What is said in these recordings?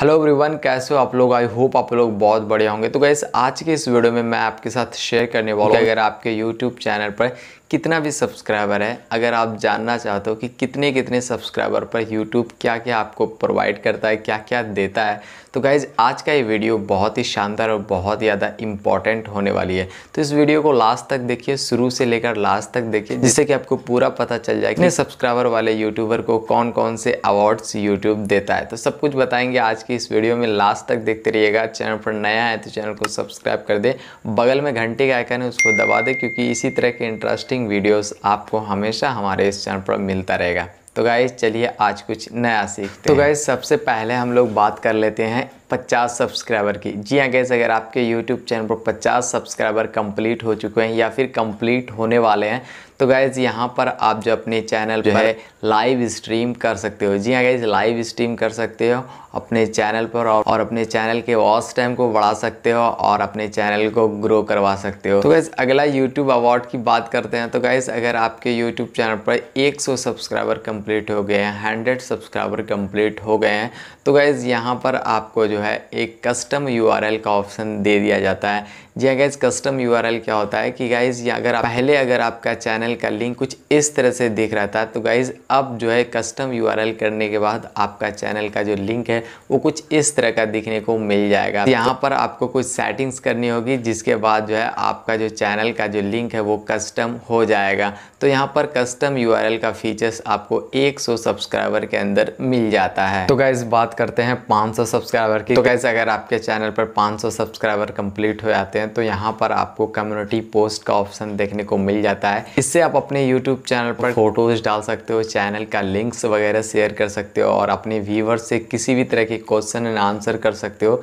hello everyone कैसे हो आप लोग आई होप आप लोग बहुत बढ़िया होंगे तो गैस आज के इस वीडियो में मैं आपके साथ शेयर करने वाला हूँ अगर आपके यूट्यूब चैनल पर कितना भी सब्सक्राइबर है अगर आप जानना चाहते हो कि कितने कितने सब्सक्राइबर पर यूट्यूब क्या क्या आपको प्रोवाइड करता है क्या क्या देता है तो गाइज आज का ये वीडियो बहुत ही शानदार और बहुत ज़्यादा इंपॉर्टेंट होने वाली है तो इस वीडियो को लास्ट तक देखिए शुरू से लेकर लास्ट तक देखिए जिससे कि आपको पूरा पता चल जाए कितने सब्सक्राइबर वाले यूट्यूबर को कौन कौन से अवार्ड्स यूट्यूब देता है तो सब कुछ बताएंगे आज की इस वीडियो में लास्ट तक देखते रहिएगा चैनल पर नया है तो चैनल को सब्सक्राइब कर दे बगल में घंटे का आइकन है उसको दबा दे क्योंकि इसी तरह के इंटरेस्टिंग इंटरेस्टिंग वीडियोस आपको हमेशा हमारे इस चैनल पर मिलता रहेगा तो गाइज चलिए आज कुछ नया सीखते तो गाइज सबसे पहले हम लोग बात कर लेते हैं 50 सब्सक्राइबर की जी हाँ गैस अगर आपके YouTube चैनल पर 50 सब्सक्राइबर कंप्लीट हो चुके हैं या फिर कंप्लीट होने वाले हैं तो गैज़ यहाँ पर आप जो अपने चैनल जो है लाइव स्ट्रीम कर सकते हो जी हाँ गैज़ लाइव स्ट्रीम कर सकते हो अपने चैनल पर और अपने चैनल के वॉच टाइम को बढ़ा सकते हो और अपने चैनल को ग्रो करवा सकते हो तो गैस अगला यूट्यूब अवार्ड की बात करते हैं तो गैस अगर आपके यूट्यूब चैनल पर 100 सब्सक्राइबर कंप्लीट हो गए हैं हंड्रेड सब्सक्राइबर कंप्लीट हो गए हैं तो गाइज यहाँ पर आपको जो है एक कस्टम यू का ऑप्शन दे दिया जाता है जी हाँ कस्टम यू क्या होता है कि गाइज़ अगर पहले अगर आपका चैनल चैनल का लिंक कुछ इस तरह से दिख रहा था तो गाइज़ अब जो है कस्टम यू करने के बाद आपका चैनल का जो लिंक है वो कुछ इस तरह का दिखने को मिल जाएगा तो यहाँ पर आपको कुछ सेटिंग्स करनी होगी जिसके बाद जो है आपका जो चैनल का जो लिंक है वो कस्टम हो जाएगा तो यहाँ पर कस्टम यू का फीचर्स आपको एक सब्सक्राइबर के अंदर मिल जाता है तो गाइज बात करते हैं पाँच सब्सक्राइबर की तो गाइज अगर आपके चैनल पर पाँच सब्सक्राइबर कंप्लीट हो जाते हैं तो यहाँ पर आपको कम्युनिटी पोस्ट का ऑप्शन देखने को मिल जाता है इससे से आप अपने यूट्यूब चैनल पर फोटोज़ डाल सकते हो चैनल का लिंक्स वगैरह शेयर कर सकते हो और अपने व्यूवर से किसी भी तरह के क्वेश्चन एंड आंसर कर सकते हो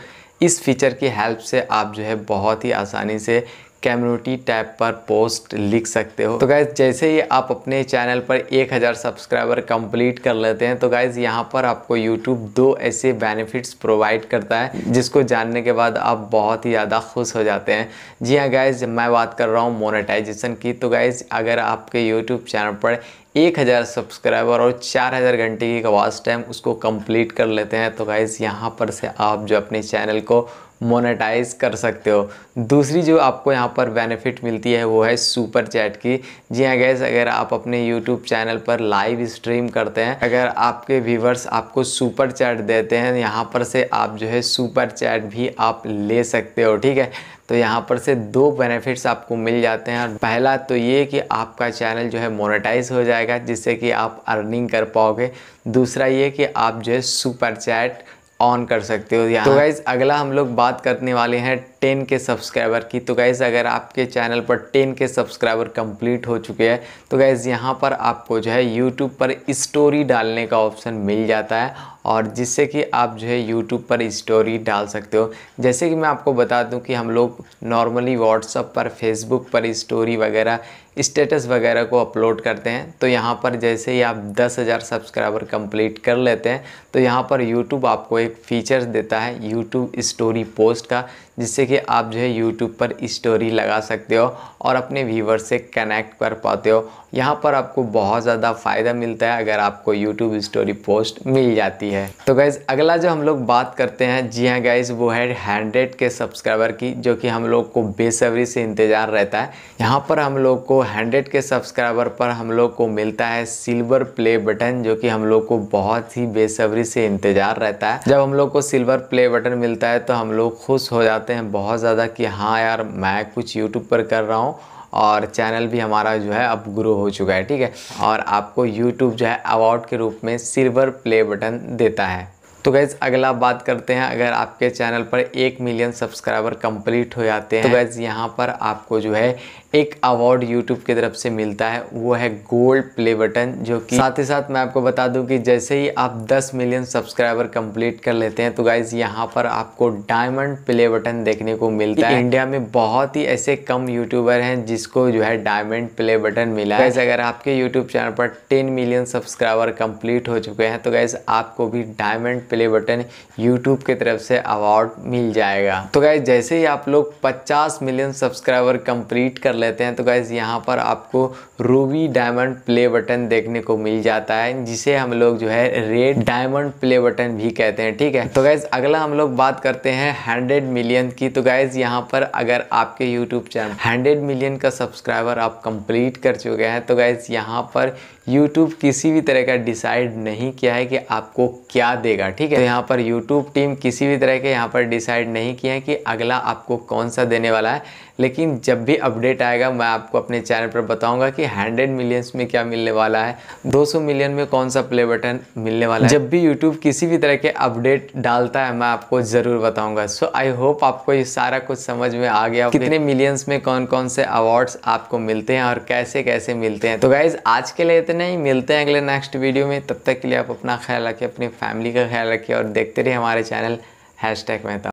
इस फीचर की हेल्प से आप जो है बहुत ही आसानी से कम्युनिटी टैब पर पोस्ट लिख सकते हो तो गाइज जैसे ही आप अपने चैनल पर 1000 सब्सक्राइबर कंप्लीट कर लेते हैं तो गाइज यहाँ पर आपको यूट्यूब दो ऐसे बेनिफिट्स प्रोवाइड करता है जिसको जानने के बाद आप बहुत ही ज़्यादा खुश हो जाते हैं जी हाँ गाइज मैं बात कर रहा हूँ मोनेटाइजेशन की तो गाइज अगर आपके यूट्यूब चैनल पर एक हज़ार सब्सक्राइबर और चार हज़ार घंटे की आवाज़ टाइम उसको कंप्लीट कर लेते हैं तो गाइज़ यहाँ पर से आप जो अपने चैनल को मोनेटाइज कर सकते हो दूसरी जो आपको यहाँ पर बेनिफिट मिलती है वो है सुपर चैट की जी हाँ गैस अगर आप अपने यूट्यूब चैनल पर लाइव स्ट्रीम करते हैं अगर आपके व्यूवर्स आपको सुपर चैट देते हैं यहाँ पर से आप जो है सुपर चैट भी आप ले सकते हो ठीक है तो यहाँ पर से दो बेनिफिट्स आपको मिल जाते हैं और पहला तो ये कि आपका चैनल जो है मोनेटाइज हो जाएगा जिससे कि आप अर्निंग कर पाओगे दूसरा ये कि आप जो है सुपर चैट ऑन कर सकते हो यहाँ तो गाइज़ अगला हम लोग बात करने वाले हैं टेन के सब्सक्राइबर की तो गाइज अगर आपके चैनल पर टेन के सब्सक्राइबर कंप्लीट हो चुके हैं तो गैज़ यहाँ पर आपको जो है यूट्यूब पर स्टोरी डालने का ऑप्शन मिल जाता है और जिससे कि आप जो है यूट्यूब पर स्टोरी डाल सकते हो जैसे कि मैं आपको बता दूं कि हम लोग नॉर्मली व्हाट्सअप पर फेसबुक पर स्टोरी वगैरह स्टेटस वगैरह को अपलोड करते हैं तो यहाँ पर जैसे ही आप 10,000 सब्सक्राइबर कंप्लीट कर लेते हैं तो यहाँ पर यूट्यूब आपको एक फ़ीचर्स देता है यूट्यूब स्टोरी पोस्ट का जिससे कि आप जो है यूट्यूब पर स्टोरी लगा सकते हो और अपने व्यूवर से कनेक्ट कर पाते हो यहाँ पर आपको बहुत ज़्यादा फ़ायदा मिलता है अगर आपको यूट्यूब स्टोरी पोस्ट मिल जाती है तो गैज़ अगला जो हम लोग बात करते हैं जी हाँ गैज़ वो है हंड्रेड के सब्सक्राइबर की जो कि हम लोग को बेसब्री से इंतज़ार रहता है यहाँ पर हम लोग को हंड्रेड के सब्सक्राइबर पर हम लोग को मिलता है सिल्वर प्ले बटन जो कि हम लोग को बहुत ही बेसब्री से इंतज़ार रहता है जब हम लोग को सिल्वर प्ले बटन मिलता है तो हम लोग खुश हो जाते चाहते हैं बहुत ज़्यादा कि हाँ यार मैं कुछ यूट्यूब पर कर रहा हूँ और चैनल भी हमारा जो है अब ग्रो हो चुका है ठीक है और आपको यूट्यूब जो है अवार्ड के रूप में सिल्वर प्ले बटन देता है तो गैज़ अगला बात करते हैं अगर आपके चैनल पर एक मिलियन सब्सक्राइबर कंप्लीट हो जाते हैं तो गैज़ तो यहाँ पर आपको जो है एक अवार्ड यूट्यूब की तरफ से मिलता है वो है गोल्ड प्ले बटन जो कि साथ ही साथ मैं आपको बता दूं कि जैसे ही आप 10 मिलियन सब्सक्राइबर कंप्लीट कर लेते हैं तो गाइज यहाँ पर आपको डायमंड प्ले बटन देखने को मिलता है इंडिया में बहुत ही ऐसे कम यूट्यूबर हैं जिसको जो है डायमंड प्ले बटन मिला है अगर आपके यूट्यूब चैनल पर टेन मिलियन सब्सक्राइबर कंप्लीट हो चुके हैं तो गाइज आपको भी डायमंड प्ले बटन यूट्यूब की तरफ से अवार्ड मिल जाएगा तो गाइज जैसे ही आप लोग 50 मिलियन सब्सक्राइबर कंप्लीट कर लेते हैं तो गाइज यहाँ पर आपको रूबी डायमंड प्ले बटन देखने को मिल जाता है जिसे हम लोग जो है रेड डायमंड प्ले बटन भी कहते हैं ठीक है तो गाइज अगला हम लोग बात करते हैं हंड्रेड मिलियन की तो गाइज यहाँ पर अगर आपके यूट्यूब चैनल हंड्रेड मिलियन का सब्सक्राइबर आप कंप्लीट कर चुके हैं तो गाइज यहाँ पर यूट्यूब किसी भी तरह का डिसाइड नहीं किया है कि आपको क्या देगा ठीक है तो यहाँ पर यूट्यूब टीम किसी भी तरह के यहाँ पर डिसाइड नहीं किया है कि अगला आपको कौन सा देने वाला है लेकिन जब भी अपडेट आएगा मैं आपको अपने चैनल पर बताऊंगा कि हंड्रेड मिलियंस में क्या मिलने वाला है 200 मिलियन में कौन सा प्ले बटन मिलने वाला है जब भी यूट्यूब किसी भी तरह के अपडेट डालता है मैं आपको ज़रूर बताऊँगा सो आई होप आपको ये सारा कुछ समझ में आ गया कितने मिलियंस में कौन कौन से अवार्ड्स आपको मिलते हैं और कैसे कैसे मिलते हैं तो गाइज़ आज के लिए इतना ही मिलते हैं अगले नेक्स्ट वीडियो में तब तक के लिए आप अपना ख्याल रखें अपनी फैमिली का ख्याल रखिए और देखते रहिए हमारे चैनल हैश टैग मेहता